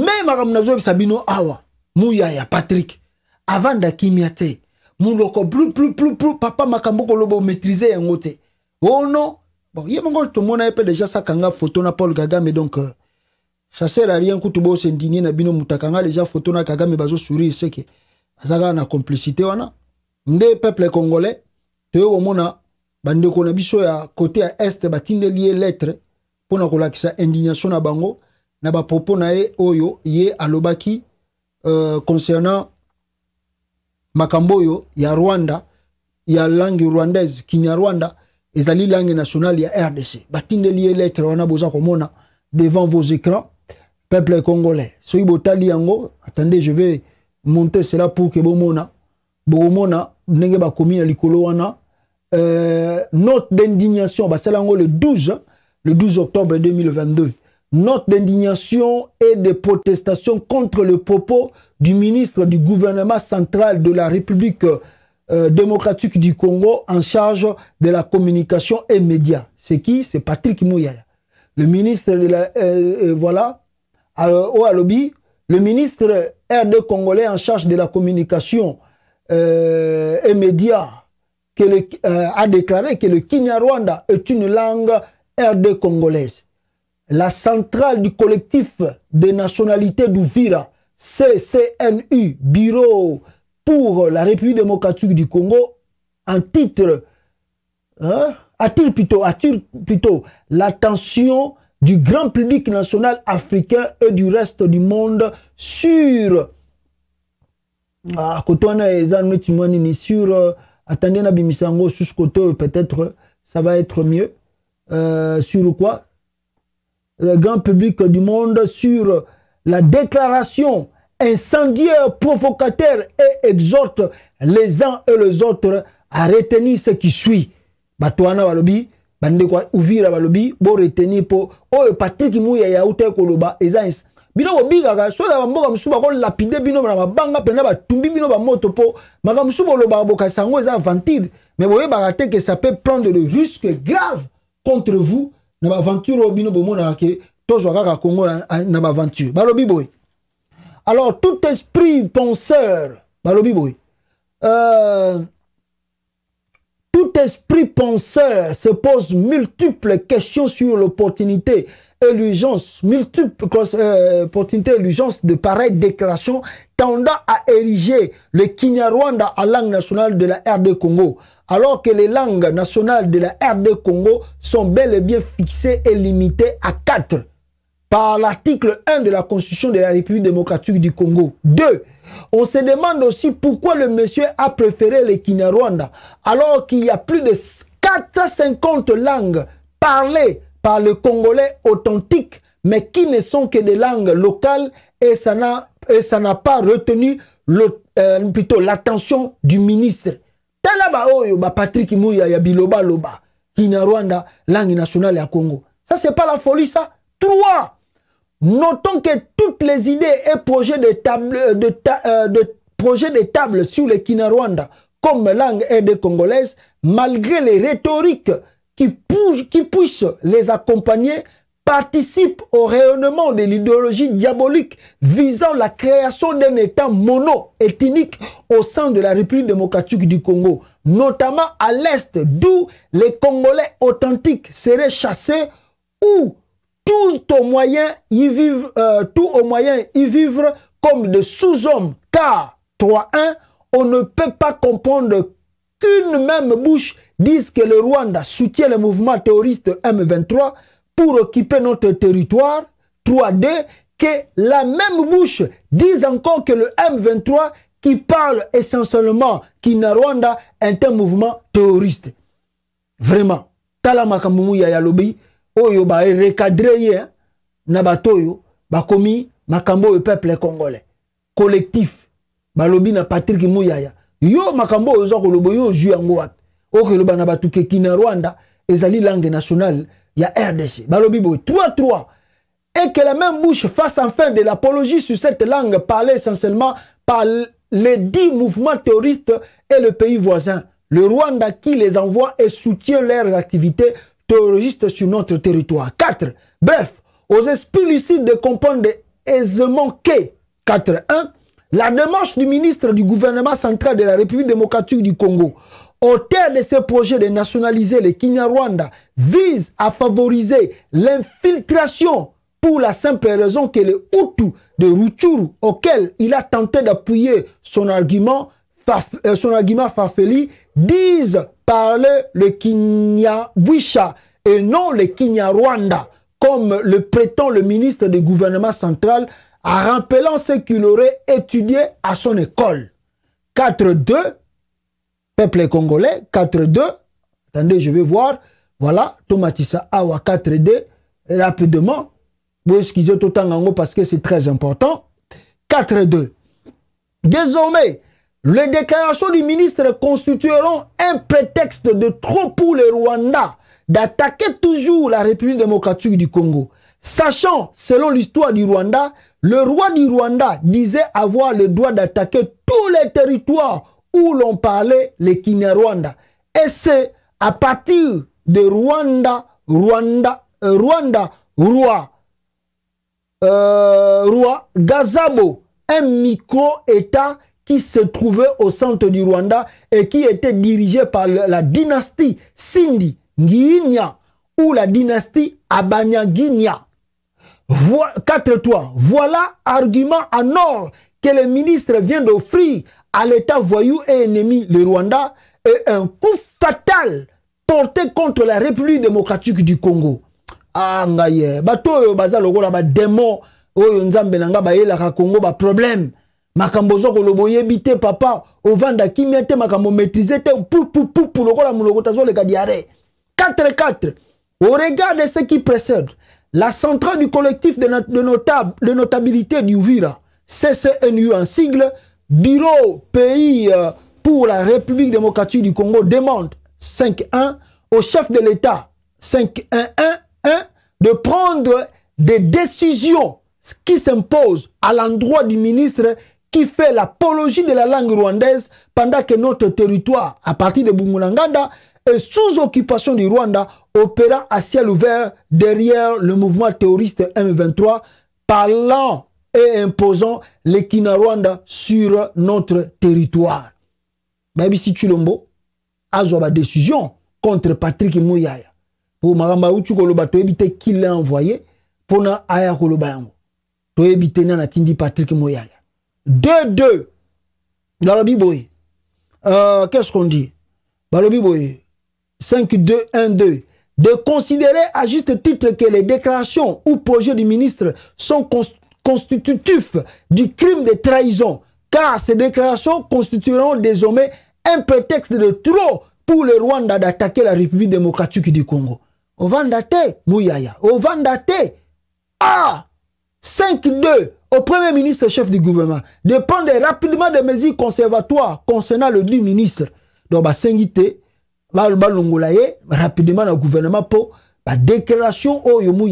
me makambo nazoyebisa bino awa muya ya patrik avanda kimia te muloko pluplupluplu papa makambo koloba omaîtrise yango te oh ono bon ye mongo tomona ye mpe deja sakanga foto na paul kagame donc euh, ça sert à rien kutu bosendinie na bino moto akanga deja foto na kagame bazosourire seke aza kaka na complicité wana nde peuple congolais toye komona bandeko na biso ya kote ya este batindeli ye lettre mpona kolakisa indignation na bango na bapropos na ye oyo ye alobaki euh, concernant makambo oyo ya rwanda ya langue rwandaise kinyarwanda ezali langue nationale ya rdc batindeli ye lettre wana boza komona devant vos écrans peuple congolais soki botali yango attendez je vais monter cela pour ke bomona bokomona ndenge bakomi na likolo wana euh, note d'indignation basala yango le 12 le 12 octobre 2022 note d'indignation et de protestation contre le propos du ministre du gouvernement central de la République euh, démocratique du Congo en charge de la communication et médias. C'est qui C'est Patrick Mouyaya. Le ministre de euh, euh, voilà, le ministre congolais en charge de la communication et médias a déclaré que le Kinyarwanda est une langue R2 congolaise la centrale du collectif des nationalités d'Ouvira, CCNU, Bureau pour la République démocratique du Congo, en titre, hein, attire plutôt, l'attention du grand public national africain et du reste du monde sur ah, euh, attendez peut-être ça va être mieux euh, sur quoi le grand public du monde sur la déclaration incendiaire, provocateur et exhorte les uns et les autres à retenir ce qui suit. Batuana balobi, bandeko uvira balobi, pour retenir pour oyo Patrick Mouya ya ute koloba, ezans. Bino ko bigaka, soit la mboka msuba ko lapide bino na mabanga pena tumbi bino ba moto po, maka msuba loba boka sango eza ventide, mais voyez bagate que ça peut prendre le risque grave contre vous na baventure aventure bino bomona ke tozwa kaka na baventure balobi boy. alors tout esprit penseur balobi boy, euh, tout esprit penseur se pose multiples questions sur l'opportunité et l'urgence, multiples euh, opportunités et de pareilles déclarations tendant à ériger le Kinyarwanda à langue nationale de la RD Congo alors que les langues nationales de la RD Congo sont bel et bien fixées et limitées à 4 par l'article 1 de la Constitution de la République démocratique du Congo. 2. On se demande aussi pourquoi le monsieur a préféré le Kinyarwanda alors qu'il y a plus de 450 langues parlées par le Congolais authentique mais qui ne sont que des langues locales et ça n'a pas retenu euh, l'attention du ministre tala ba Patrick muya ya kina Rwanda langue nationale à congo ça c'est pas la folie ça trois notons que toutes les idées et projets de table de, euh, de projets de table sur le Rwanda comme langue aide congolaise malgré les rhétoriques qui, qui puissent les accompagner participe au rayonnement de l'idéologie diabolique visant la création d'un État mono-ethnique au sein de la République démocratique du Congo, notamment à l'Est, d'où les Congolais authentiques seraient chassés ou tout au moyen y vivre, euh, tout au moyen y vivre comme des sous-hommes, car 3.1, on ne peut pas comprendre qu'une même bouche dise que le Rwanda soutient le mouvement terroriste M23 pour occuper notre territoire, 3D, que la même bouche dise encore que le M23 qui parle essentiellement Rwanda, est un mouvement terroriste. Vraiment. Tala Mouya ya yalobi, oyo ba recadré hein, nabatoyo, bakomi makambo le peuple congolais. Collectif. Balobi na Patrick Mouyaya. Yo makambo ozo kolobo yo okelo yango wapi. na batuke Rwanda ezali langue nationale, il y a RDC. Balobibo. 3-3. Et que la même bouche fasse enfin de l'apologie sur cette langue parlée essentiellement par les dix mouvements terroristes et le pays voisin. Le Rwanda qui les envoie et soutient leurs activités terroristes sur notre territoire. 4. Bref, aux esprits lucides de comprendre aisément que 4.1. La démarche du ministre du gouvernement central de la République démocratique du Congo Auteur de ce projet de nationaliser le Kinyarwanda vise à favoriser l'infiltration pour la simple raison que les Hutu de Ruchuru, auquel il a tenté d'appuyer son argument, euh, son argument disent parler le Kinyabwisha et non le Kinyarwanda, comme le prétend le ministre du gouvernement central en rappelant ce qu'il aurait étudié à son école. 4.2 peuple congolais, 4-2. Attendez, je vais voir. Voilà, Tomatissa Awa 4-2. Rapidement, vous excusez tout en temps, parce que c'est très important. 4-2. Désormais, les déclarations du ministre constitueront un prétexte de trop pour le Rwanda d'attaquer toujours la République démocratique du Congo. Sachant, selon l'histoire du Rwanda, le roi du Rwanda disait avoir le droit d'attaquer tous les territoires où l'on parlait le rwanda Et c'est à partir de Rwanda, Rwanda, euh, Rwanda, roi, euh, roi Gazabo, un micro-État qui se trouvait au centre du Rwanda et qui était dirigé par la dynastie Sindi Nguinya ou la dynastie Abanyaginya. Voilà, 4 toits. Voilà argument en or que le ministre vient d'offrir à l'État voyou et ennemi, le Rwanda, et un coup fatal porté contre la République démocratique du Congo. Ah, ngaye, bato baza logo la ba démon, oyo nzambe nanga ba yela ka Congo ba problème. Makambo ko lobo yebite papa, ovanda kimia te makambo maîtrise, te pou pou pou pou logo la le gadiare. 4-4. Au regard de ce qui précède, la centrale du collectif de, notables, de notabilité du Vira, CCNU en sigle, bureau pays euh, pour la République démocratique du Congo demande 5 au chef de l'État 5-1-1-1 de prendre des décisions qui s'imposent à l'endroit du ministre qui fait l'apologie de la langue rwandaise pendant que notre territoire, à partir de Bungulanganda, est sous occupation du Rwanda, opérant à ciel ouvert derrière le mouvement terroriste M23, parlant et imposant les rwanda sur notre territoire. Mais si tu a une décision contre Patrick Mouyaya. Pour Maramba tu qui l'a envoyé pour na Aya Koloba Yango. Tu éviter na Tindi Patrick Mouyaya. 2-2 dans la euh, Qu'est-ce qu'on dit Dans 5-2-1-2 de considérer à juste titre que les déclarations ou projets du ministre sont, constitutif du crime de trahison, car ces déclarations constitueront désormais un prétexte de trop pour le Rwanda d'attaquer la République démocratique du Congo. Au Vandate, Mouyaya, Vandate, à 5-2 au Premier ministre chef du gouvernement de rapidement des mesures conservatoires concernant le dit ministre. Donc, bah, bah, bah rapidement le gouvernement pour la bah, déclaration au oh, Yomu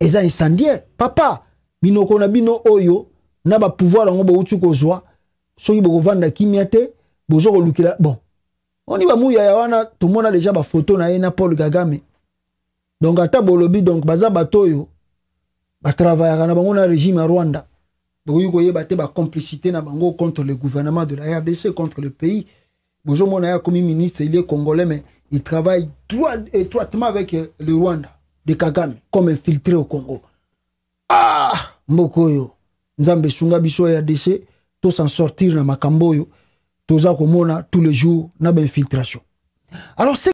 eza incendie. papa minoko na bino oyo na bapouvoir yango bouti kozwa soki vanda kimiate, te bozwa kolukila bon oni bamuya ya wana tomona deja bafoto na ye na paul kagame donc ata bolobi donc baza bato oyo travaille. na bango na régime au rwanda bokoki koyeba te complicité. na bango contre le gouvernement de la rdc contre le pays Bonjour ye akomi ministre il est congolais mais il travaille étroitement avec euh, le rwanda de kagame comme infiltré au congo ah mboka oyo nzambe esunga biso ya adc tosan sortir na makambo oyo toza komona tous les jours na bainfiltration alors